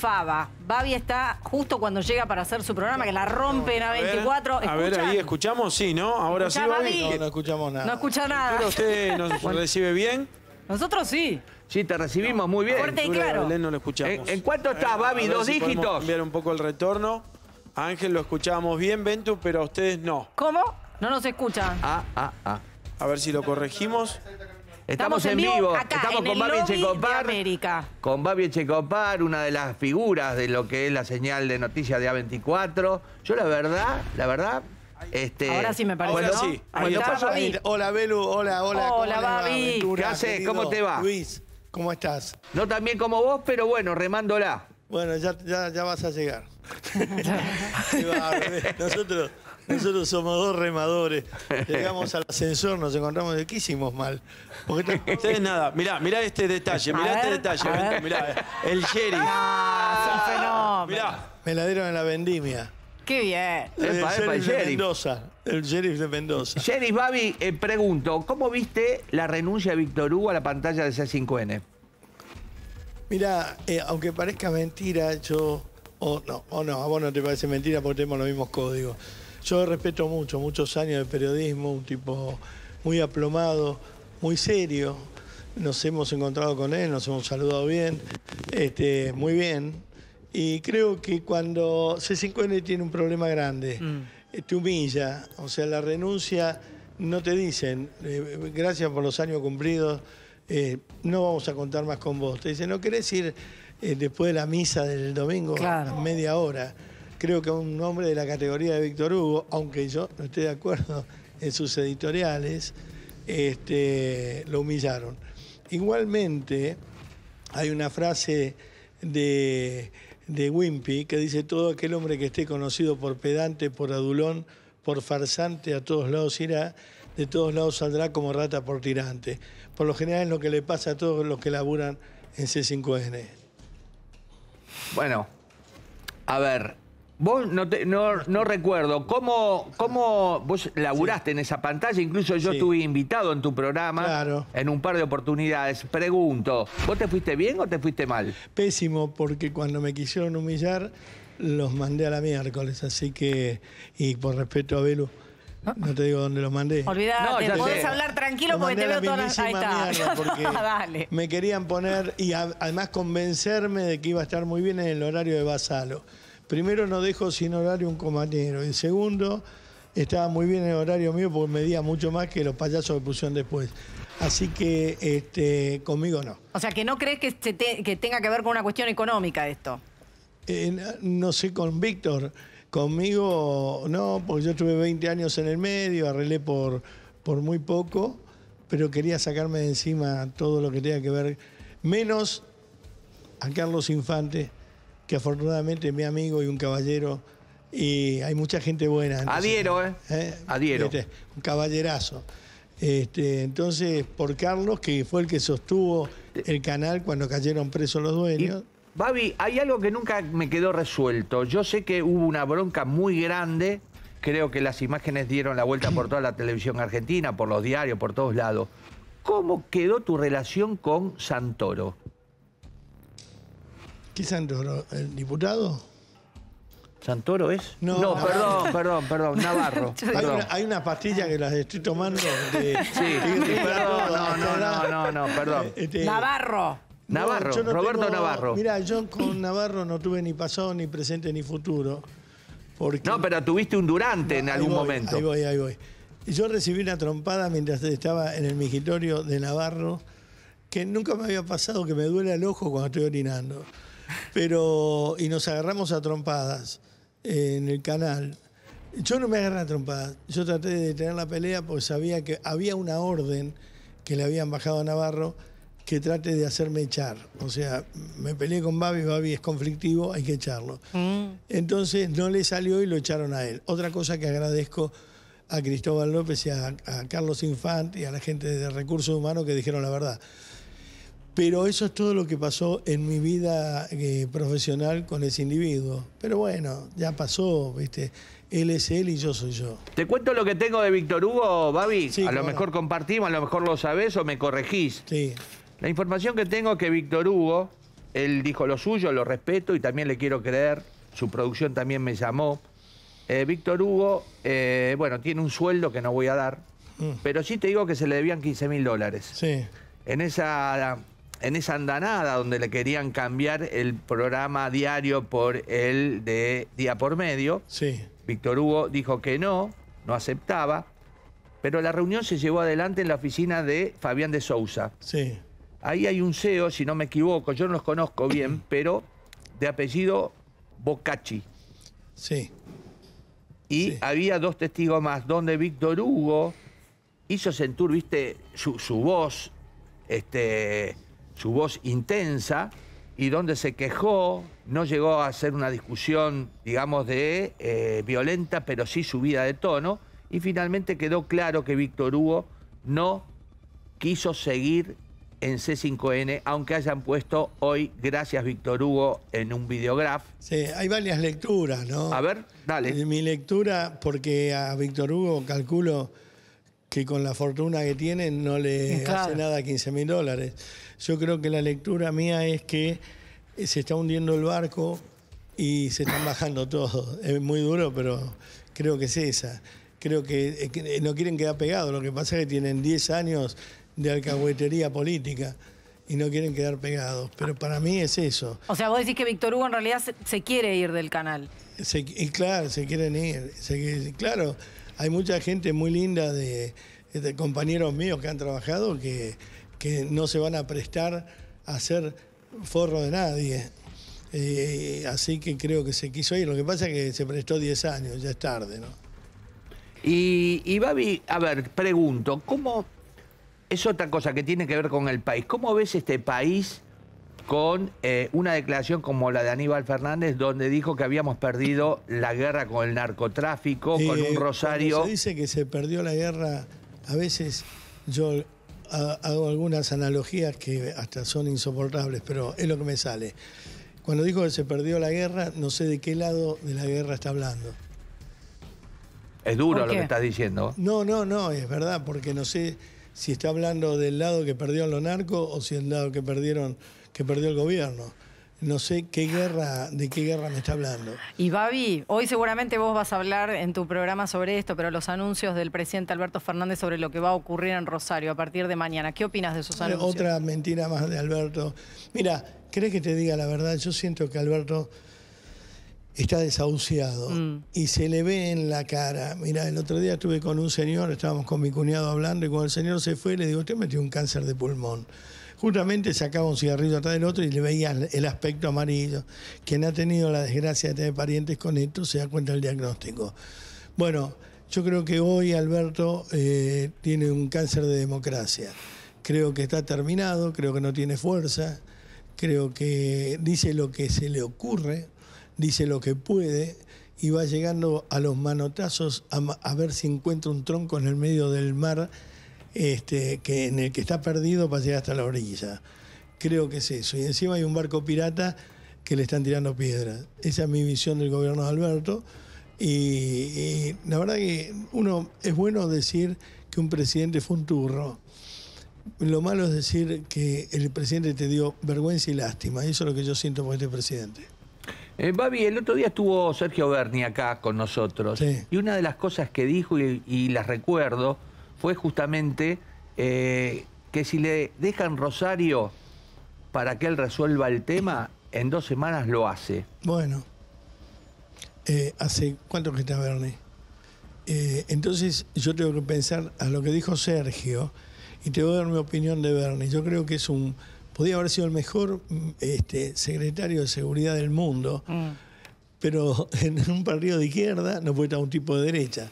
fava Babi está justo cuando llega para hacer su programa, que la rompen a 24. A ver, ahí escuchamos, sí, ¿no? Ahora sí, Babi. No, escuchamos nada. No escucha nada. usted nos recibe bien. Nosotros sí. Sí, te recibimos muy bien. y claro. no lo escuchamos. ¿En, cuánto está Babi? Dos dígitos. cambiar un poco el retorno. Ángel lo escuchábamos bien, Ventus, pero a ustedes no. ¿Cómo? No nos escuchan. Ah, ah, ah. A ver si lo corregimos. Estamos, en vivo, estamos con Babi Echecopar, Con Babi Checopar, una de las figuras de lo que es la señal de noticias de A24. Yo la verdad, la verdad, este, ahora sí me parece. Ahora sí. hola Belu, hola, hola. Hola Babi. ¿Qué haces? ¿Cómo te va? Luis, ¿cómo estás? No tan bien como vos, pero bueno, remándola. Bueno, ya, ya vas a llegar. Nosotros nosotros somos dos remadores. Llegamos al ascensor, nos encontramos de qué hicimos mal. Ustedes nada, mirá, mirá este detalle, mirá este detalle, mirá, el Jerry. Ah, es Mirá, me la dieron en la vendimia. Qué bien. el Jerry de Mendoza. El sheriff de Mendoza. Sheriff Babi, eh, pregunto, ¿cómo viste la renuncia de Víctor Hugo a la pantalla de C5N? Mira, eh, aunque parezca mentira, yo. O no, o no, a vos no te parece mentira porque tenemos los mismos códigos. Yo respeto mucho, muchos años de periodismo, un tipo muy aplomado, muy serio. Nos hemos encontrado con él, nos hemos saludado bien, este, muy bien. Y creo que cuando se 5 n tiene un problema grande, mm. te humilla, o sea, la renuncia no te dicen, eh, gracias por los años cumplidos, eh, no vamos a contar más con vos. Te dicen, ¿no querés ir eh, después de la misa del domingo media hora? creo que un hombre de la categoría de Víctor Hugo, aunque yo no esté de acuerdo en sus editoriales, este, lo humillaron. Igualmente, hay una frase de, de Wimpy que dice, todo aquel hombre que esté conocido por pedante, por adulón, por farsante, a todos lados irá, de todos lados saldrá como rata por tirante. Por lo general es lo que le pasa a todos los que laburan en C5N. Bueno, a ver, Vos no, no, recuerdo, ¿cómo, cómo vos laburaste en esa pantalla? Incluso yo estuve invitado en tu programa en un par de oportunidades. Pregunto, ¿vos te fuiste bien o te fuiste mal? Pésimo, porque cuando me quisieron humillar, los mandé a la miércoles, así que, y por respeto a Belu, ah. no te digo dónde los mandé. Olvidate, podés hablar tranquilo porque te veo todas las... Ahí Porque Me querían poner y además convencerme de que iba a estar muy bien en el horario de Basalo primero no dejo sin horario un comandero. y segundo estaba muy bien el horario mío porque me día mucho más que los payasos que pusieron después. Así que este, conmigo no. O sea, que no crees que, tenga que ver con una cuestión económica esto. Eh, no sé, con Víctor. Conmigo no, porque yo tuve 20 años en el medio, arreglé por, por muy poco, pero quería sacarme de encima todo lo que tenga que ver, menos a Carlos Infante, que afortunadamente es mi amigo y un caballero, y hay mucha gente buena. Adiero, Adhiero, ¿eh? ¿eh? Adiero. Adhiero. un caballerazo. Este, entonces, por Carlos, que fue el que sostuvo el canal cuando cayeron presos los dueños. Babi, hay algo que nunca me quedó resuelto. Yo sé que hubo una bronca muy grande. Creo que las imágenes dieron la vuelta por toda la televisión argentina, por los diarios, por todos lados. ¿Cómo quedó tu relación con Santoro? ¿Qué Santoro? ¿El diputado? ¿Santoro es? No, perdón, perdón, perdón, Navarro. Hay, Una, pastilla que las estoy tomando de. Sí, perdón, no, no, no, no, perdón. Este, Navarro. Navarro, Roberto Navarro. Mira, yo con Navarro no tuve ni pasado, ni presente, ni futuro. No, pero tuviste un durante en algún momento. Ahí voy, ahí voy. Yo recibí una trompada mientras estaba en el migitorio de Navarro, que nunca me había pasado que me duele el ojo cuando estoy orinando. Pero, y nos agarramos a trompadas en el canal. Yo no me agarré a trompadas. Yo traté de detener la pelea porque sabía que había una orden que le habían bajado a Navarro que trate de hacerme echar. O sea, me peleé con Babi, Babi es conflictivo, hay que echarlo. Mm. Entonces no le salió y lo echaron a él. Otra cosa que agradezco a Cristóbal López y a, a Carlos Infant y a la gente de Recursos Humanos que dijeron la verdad. Pero eso es todo lo que pasó en mi vida eh, profesional con ese individuo. Pero bueno, ya pasó, ¿viste? Él es él y yo soy yo. ¿Te cuento lo que tengo de Víctor Hugo, Babi? a lo mejor compartimos, a lo mejor lo sabés o me corregís. Sí. La información que tengo es que Víctor Hugo, él dijo lo suyo, lo respeto y también le quiero creer. Su producción también me llamó. Eh, Víctor Hugo, eh, bueno, tiene un sueldo que no voy a dar, mm. pero sí te digo que se le debían 15 mil dólares. Sí. En esa en esa andanada donde le querían cambiar el programa diario por el de día por medio. Sí. Víctor Hugo dijo que no, no aceptaba, pero la reunión se llevó adelante en la oficina de Fabián de Sousa. Sí. Ahí hay un CEO, si no me equivoco, yo no los conozco bien, pero de apellido Bocacci. Sí. Y había dos testigos más donde Víctor Hugo hizo sentir, viste, su, su voz, este, su voz intensa y donde se quejó, no llegó a ser una discusión, digamos, de eh, violenta, pero sí subida de tono, y finalmente quedó claro que Víctor Hugo no quiso seguir en C5N, aunque hayan puesto hoy Gracias Víctor Hugo en un videograf. Sí, hay varias lecturas, ¿no? A ver, dale. Mi lectura, porque a Víctor Hugo calculo que con la fortuna que tienen no le hace nada a 15 mil dólares. Yo creo que la lectura mía es que eh, se está hundiendo el barco y se están bajando todos. Es muy duro, pero creo que es esa. Creo que, eh, eh, no quieren quedar pegados. Lo que pasa es que tienen 10 años de alcahuetería política y no quieren quedar pegados. Pero para mí es eso. O sea, vos decís que Víctor Hugo en realidad se, quiere ir del canal. Se, y claro, se quieren ir. claro, hay mucha gente muy linda de, compañeros míos que han trabajado que, no se van a prestar a ser forro de nadie. Eh, así que creo que se quiso ir. Lo que pasa es que se prestó 10 años, ya es tarde, ¿no? Y, y Babi, a ver, pregunto, ¿cómo es otra cosa que tiene que ver con el país? ¿Cómo ves este país? con eh, una declaración como la de Aníbal Fernández, donde dijo que habíamos perdido la guerra con el narcotráfico, con un eh, rosario. Se dice que se perdió la guerra, a veces yo hago algunas analogías que hasta son insoportables, pero es lo que me sale. Cuando dijo que se perdió la guerra, no sé de qué lado de la guerra está hablando. Es duro lo que estás diciendo. No, no, no, es verdad, porque no sé si está hablando del lado que perdieron los narcos o si el lado que perdieron que perdió el gobierno. No sé qué guerra, de qué guerra me está hablando. Y Babi, hoy seguramente vos vas a hablar en tu programa sobre esto, pero los anuncios del presidente Alberto Fernández sobre lo que va a ocurrir en Rosario a partir de mañana. ¿Qué opinas de esos eh, anuncios? Otra mentira más de Alberto. Mira, ¿crees que te diga la verdad? Yo siento que Alberto está desahuciado mm. y se le ve en la cara. Mira, el otro día estuve con un señor, estábamos con mi cuñado hablando y cuando el señor se fue le digo, usted metió un cáncer de pulmón justamente sacaba un cigarrillo atrás del otro y le veía el aspecto amarillo. Quien ha tenido la desgracia de tener parientes con esto se da cuenta del diagnóstico. Bueno, yo creo que hoy Alberto eh, tiene un cáncer de democracia. Creo que está terminado, creo que no tiene fuerza, creo que dice lo que se le ocurre, dice lo que puede y va llegando a los manotazos a ver si encuentra un tronco en el medio del mar este, que en el que está perdido para llegar hasta la orilla. Creo que es eso. Y encima hay un barco pirata que le están tirando piedras. Esa es mi visión del gobierno de Alberto. Y, la verdad que uno es bueno decir que un presidente fue un turro. Lo malo es decir que el presidente te dio vergüenza y lástima. eso es lo que yo siento por este presidente. Eh, Babi, el otro día estuvo Sergio Berni acá con nosotros. Y una de las cosas que dijo, y las recuerdo, fue justamente eh, que si le dejan Rosario para que él resuelva el tema, en dos semanas lo hace. Bueno, eh, ¿hace cuánto que está Bernie? Eh, entonces yo tengo que pensar a lo que dijo Sergio y te voy a dar mi opinión de Bernie. Yo creo que es un... Podía haber sido el mejor mm, este, secretario de seguridad del mundo, mm. pero en un partido de izquierda no puede estar un tipo de derecha.